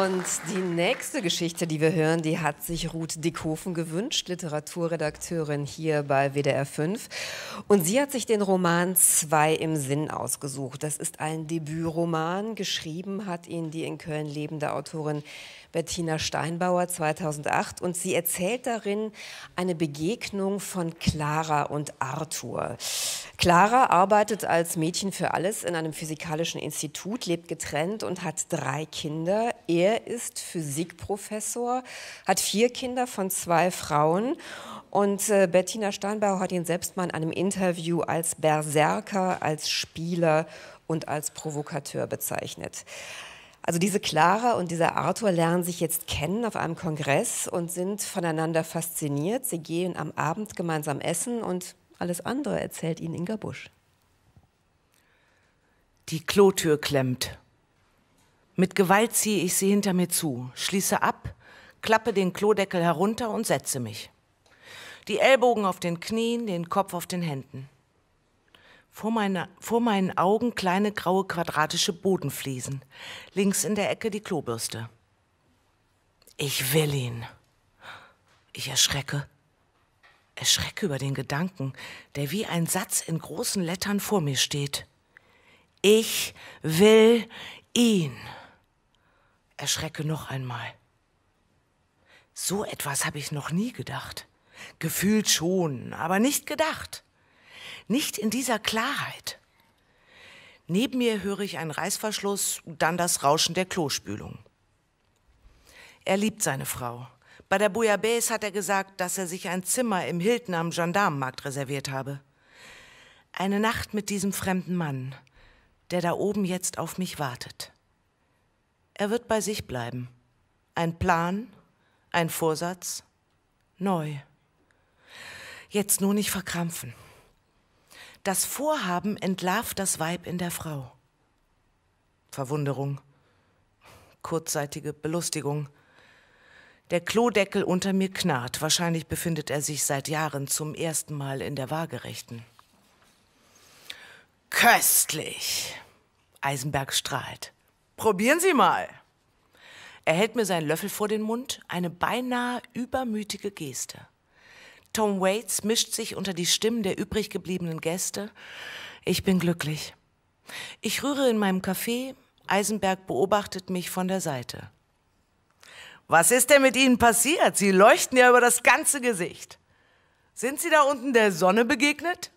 Und die nächste Geschichte, die wir hören, die hat sich Ruth Dickhofen gewünscht, Literaturredakteurin hier bei WDR 5. Und sie hat sich den Roman Zwei im Sinn ausgesucht. Das ist ein Debütroman. Geschrieben hat ihn die in Köln lebende Autorin Bettina Steinbauer 2008. Und sie erzählt darin eine Begegnung von Clara und Arthur. Clara arbeitet als Mädchen für alles in einem physikalischen Institut, lebt getrennt und hat drei Kinder. Er er ist Physikprofessor, hat vier Kinder von zwei Frauen. Und äh, Bettina Steinbauer hat ihn selbst mal in einem Interview als Berserker, als Spieler und als Provokateur bezeichnet. Also diese Clara und dieser Arthur lernen sich jetzt kennen auf einem Kongress und sind voneinander fasziniert. Sie gehen am Abend gemeinsam essen und alles andere erzählt ihnen Inga Busch. Die Klotür klemmt. Mit Gewalt ziehe ich sie hinter mir zu, schließe ab, klappe den Klodeckel herunter und setze mich. Die Ellbogen auf den Knien, den Kopf auf den Händen. Vor, meine, vor meinen Augen kleine graue quadratische Bodenfliesen. Links in der Ecke die Klobürste. Ich will ihn. Ich erschrecke. Erschrecke über den Gedanken, der wie ein Satz in großen Lettern vor mir steht. Ich will ihn erschrecke noch einmal. So etwas habe ich noch nie gedacht. Gefühlt schon, aber nicht gedacht. Nicht in dieser Klarheit. Neben mir höre ich einen Reißverschluss, dann das Rauschen der Klospülung. Er liebt seine Frau. Bei der Bouillabaisse hat er gesagt, dass er sich ein Zimmer im Hilton am Gendarmenmarkt reserviert habe. Eine Nacht mit diesem fremden Mann, der da oben jetzt auf mich wartet. Er wird bei sich bleiben. Ein Plan, ein Vorsatz, neu. Jetzt nur nicht verkrampfen. Das Vorhaben entlarvt das Weib in der Frau. Verwunderung, kurzzeitige Belustigung. Der Klodeckel unter mir knarrt. Wahrscheinlich befindet er sich seit Jahren zum ersten Mal in der Waagerechten. Köstlich! Eisenberg strahlt. Probieren Sie mal. Er hält mir seinen Löffel vor den Mund, eine beinahe übermütige Geste. Tom Waits mischt sich unter die Stimmen der übrig gebliebenen Gäste. Ich bin glücklich. Ich rühre in meinem Café. Eisenberg beobachtet mich von der Seite. Was ist denn mit Ihnen passiert? Sie leuchten ja über das ganze Gesicht. Sind Sie da unten der Sonne begegnet?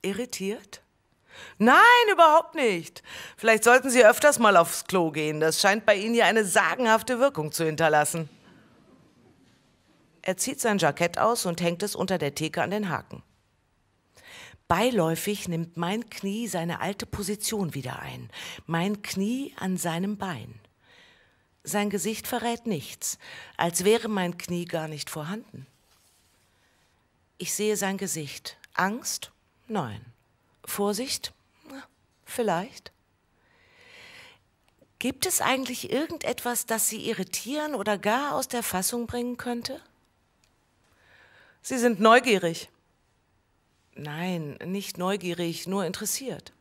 Irritiert? Nein, überhaupt nicht. Vielleicht sollten Sie öfters mal aufs Klo gehen. Das scheint bei Ihnen ja eine sagenhafte Wirkung zu hinterlassen. Er zieht sein Jackett aus und hängt es unter der Theke an den Haken. Beiläufig nimmt mein Knie seine alte Position wieder ein. Mein Knie an seinem Bein. Sein Gesicht verrät nichts, als wäre mein Knie gar nicht vorhanden. Ich sehe sein Gesicht. Angst? Nein. Vorsicht, vielleicht. Gibt es eigentlich irgendetwas, das Sie irritieren oder gar aus der Fassung bringen könnte? Sie sind neugierig. Nein, nicht neugierig, nur interessiert.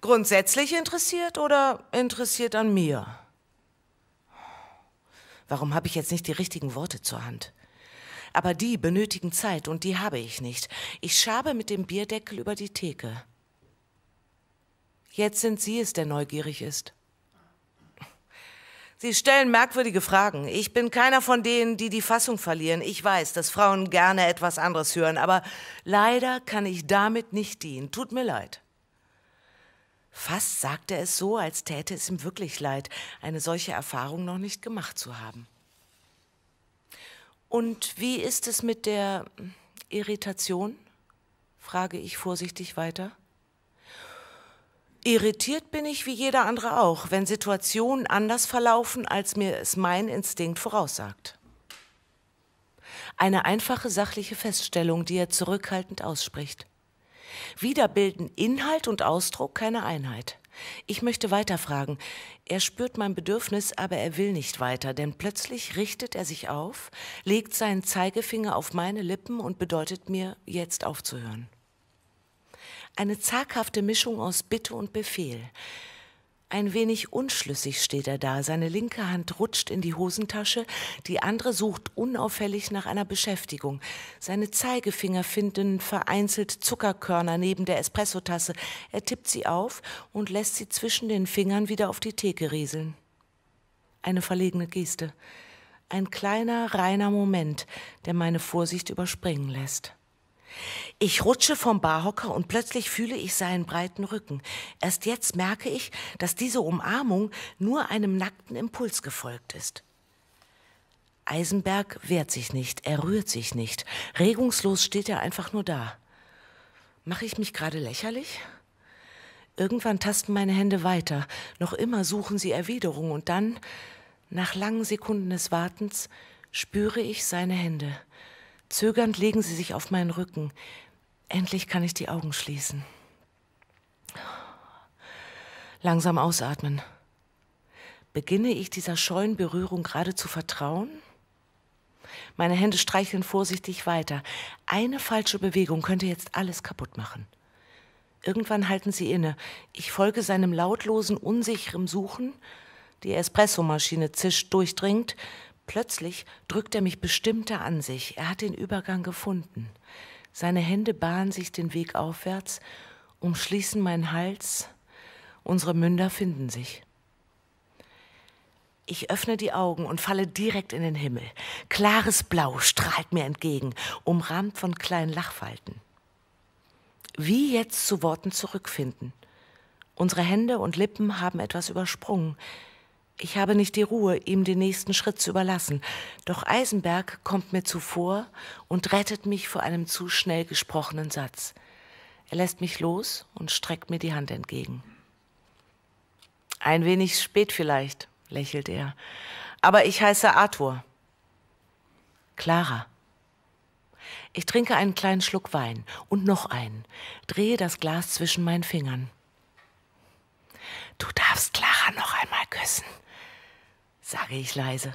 Grundsätzlich interessiert oder interessiert an mir? Warum habe ich jetzt nicht die richtigen Worte zur Hand? aber die benötigen Zeit und die habe ich nicht. Ich schabe mit dem Bierdeckel über die Theke. Jetzt sind Sie es, der neugierig ist. Sie stellen merkwürdige Fragen. Ich bin keiner von denen, die die Fassung verlieren. Ich weiß, dass Frauen gerne etwas anderes hören, aber leider kann ich damit nicht dienen. Tut mir leid. Fast sagte es so, als täte es ihm wirklich leid, eine solche Erfahrung noch nicht gemacht zu haben. Und wie ist es mit der Irritation? frage ich vorsichtig weiter. Irritiert bin ich wie jeder andere auch, wenn Situationen anders verlaufen, als mir es mein Instinkt voraussagt. Eine einfache sachliche Feststellung, die er zurückhaltend ausspricht. Wieder bilden Inhalt und Ausdruck keine Einheit. Ich möchte weiterfragen. Er spürt mein Bedürfnis, aber er will nicht weiter, denn plötzlich richtet er sich auf, legt seinen Zeigefinger auf meine Lippen und bedeutet mir, jetzt aufzuhören. Eine zaghafte Mischung aus Bitte und Befehl. Ein wenig unschlüssig steht er da. Seine linke Hand rutscht in die Hosentasche, die andere sucht unauffällig nach einer Beschäftigung. Seine Zeigefinger finden vereinzelt Zuckerkörner neben der Espressotasse. Er tippt sie auf und lässt sie zwischen den Fingern wieder auf die Theke rieseln. Eine verlegene Geste. Ein kleiner, reiner Moment, der meine Vorsicht überspringen lässt. Ich rutsche vom Barhocker und plötzlich fühle ich seinen breiten Rücken. Erst jetzt merke ich, dass diese Umarmung nur einem nackten Impuls gefolgt ist. Eisenberg wehrt sich nicht, er rührt sich nicht. Regungslos steht er einfach nur da. Mache ich mich gerade lächerlich? Irgendwann tasten meine Hände weiter. Noch immer suchen sie Erwiderung und dann, nach langen Sekunden des Wartens, spüre ich seine Hände. Zögernd legen sie sich auf meinen Rücken. Endlich kann ich die Augen schließen. Langsam ausatmen. Beginne ich dieser scheuen Berührung gerade zu vertrauen? Meine Hände streicheln vorsichtig weiter. Eine falsche Bewegung könnte jetzt alles kaputt machen. Irgendwann halten sie inne. Ich folge seinem lautlosen, unsicheren Suchen. Die Espressomaschine zischt durchdringt. Plötzlich drückt er mich bestimmter an sich. Er hat den Übergang gefunden. Seine Hände bahnen sich den Weg aufwärts, umschließen meinen Hals. Unsere Münder finden sich. Ich öffne die Augen und falle direkt in den Himmel. Klares Blau strahlt mir entgegen, umrahmt von kleinen Lachfalten. Wie jetzt zu Worten zurückfinden? Unsere Hände und Lippen haben etwas übersprungen. Ich habe nicht die Ruhe, ihm den nächsten Schritt zu überlassen. Doch Eisenberg kommt mir zuvor und rettet mich vor einem zu schnell gesprochenen Satz. Er lässt mich los und streckt mir die Hand entgegen. Ein wenig spät vielleicht, lächelt er. Aber ich heiße Arthur. Clara. Ich trinke einen kleinen Schluck Wein und noch einen, drehe das Glas zwischen meinen Fingern. Du darfst Clara noch einmal küssen sage ich leise.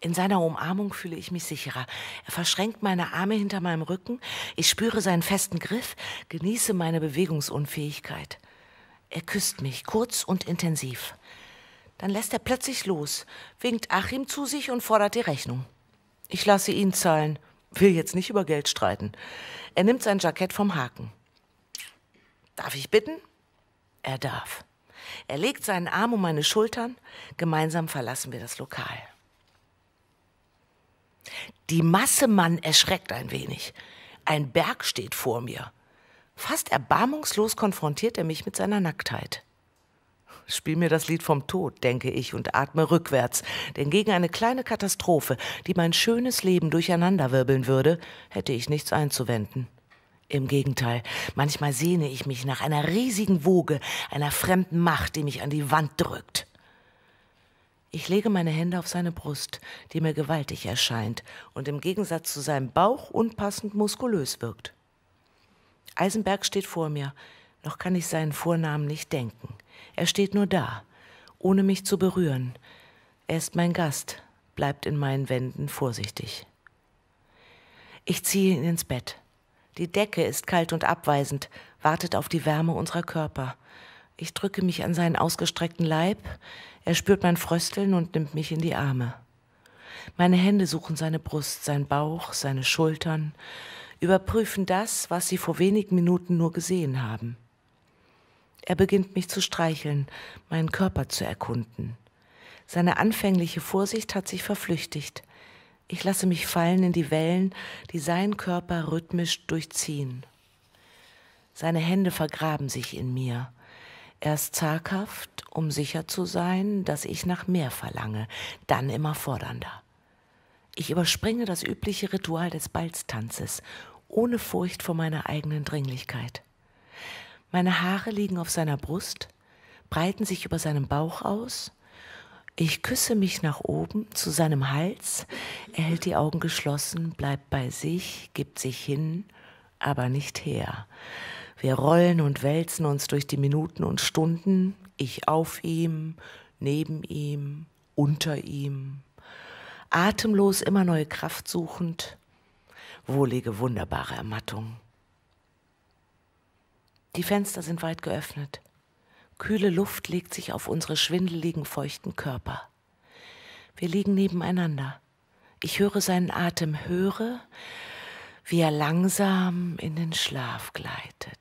In seiner Umarmung fühle ich mich sicherer. Er verschränkt meine Arme hinter meinem Rücken, ich spüre seinen festen Griff, genieße meine Bewegungsunfähigkeit. Er küsst mich kurz und intensiv. Dann lässt er plötzlich los, winkt Achim zu sich und fordert die Rechnung. Ich lasse ihn zahlen, will jetzt nicht über Geld streiten. Er nimmt sein Jackett vom Haken. Darf ich bitten? Er darf. Er legt seinen Arm um meine Schultern. Gemeinsam verlassen wir das Lokal. Die Masse Mann erschreckt ein wenig. Ein Berg steht vor mir. Fast erbarmungslos konfrontiert er mich mit seiner Nacktheit. Spiel mir das Lied vom Tod, denke ich, und atme rückwärts, denn gegen eine kleine Katastrophe, die mein schönes Leben durcheinanderwirbeln würde, hätte ich nichts einzuwenden. Im Gegenteil, manchmal sehne ich mich nach einer riesigen Woge, einer fremden Macht, die mich an die Wand drückt. Ich lege meine Hände auf seine Brust, die mir gewaltig erscheint und im Gegensatz zu seinem Bauch unpassend muskulös wirkt. Eisenberg steht vor mir, noch kann ich seinen Vornamen nicht denken. Er steht nur da, ohne mich zu berühren. Er ist mein Gast, bleibt in meinen Wänden vorsichtig. Ich ziehe ihn ins Bett. Die Decke ist kalt und abweisend, wartet auf die Wärme unserer Körper. Ich drücke mich an seinen ausgestreckten Leib, er spürt mein Frösteln und nimmt mich in die Arme. Meine Hände suchen seine Brust, seinen Bauch, seine Schultern, überprüfen das, was sie vor wenigen Minuten nur gesehen haben. Er beginnt mich zu streicheln, meinen Körper zu erkunden. Seine anfängliche Vorsicht hat sich verflüchtigt. Ich lasse mich fallen in die Wellen, die seinen Körper rhythmisch durchziehen. Seine Hände vergraben sich in mir. Erst zaghaft, um sicher zu sein, dass ich nach mehr verlange, dann immer fordernder. Ich überspringe das übliche Ritual des Balztanzes, ohne Furcht vor meiner eigenen Dringlichkeit. Meine Haare liegen auf seiner Brust, breiten sich über seinem Bauch aus, ich küsse mich nach oben zu seinem Hals. Er hält die Augen geschlossen, bleibt bei sich, gibt sich hin, aber nicht her. Wir rollen und wälzen uns durch die Minuten und Stunden, ich auf ihm, neben ihm, unter ihm, atemlos immer neue Kraft suchend, wohlige, wunderbare Ermattung. Die Fenster sind weit geöffnet. Kühle Luft legt sich auf unsere schwindeligen, feuchten Körper. Wir liegen nebeneinander. Ich höre seinen Atem, höre, wie er langsam in den Schlaf gleitet.